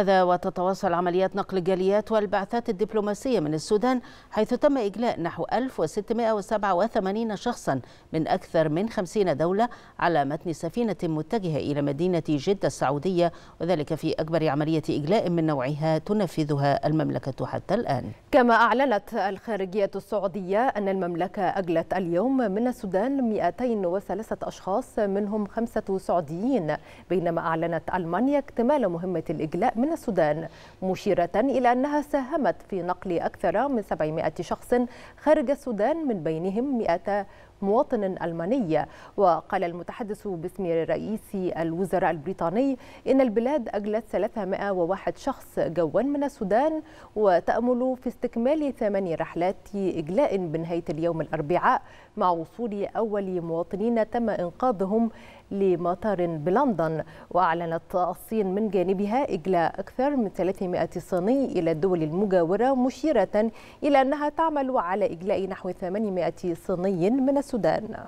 هذا وتتواصل عمليات نقل الجاليات والبعثات الدبلوماسية من السودان حيث تم إجلاء نحو 1687 شخصا من أكثر من 50 دولة على متن سفينة متجهة إلى مدينة جدة السعودية وذلك في أكبر عملية إجلاء من نوعها تنفذها المملكة حتى الآن كما أعلنت الخارجية السعودية أن المملكة أجلت اليوم من السودان 203 أشخاص منهم خمسة سعوديين بينما أعلنت ألمانيا اكتمال مهمة الإجلاء من السودان مشيرة إلى أنها ساهمت في نقل أكثر من 700 شخص خارج السودان من بينهم 100 مواطن ألماني وقال المتحدث باسم رئيس الوزراء البريطاني إن البلاد أجلت 301 شخص جوا من السودان وتأمل في استكمال ثماني رحلات إجلاء بنهاية اليوم الأربعاء مع وصول أول مواطنين تم إنقاذهم لمطار بلندن وأعلنت الصين من جانبها إجلاء أكثر من 300 صيني إلى الدول المجاورة مشيرة إلى أنها تعمل على إجلاء نحو 800 صيني من السودان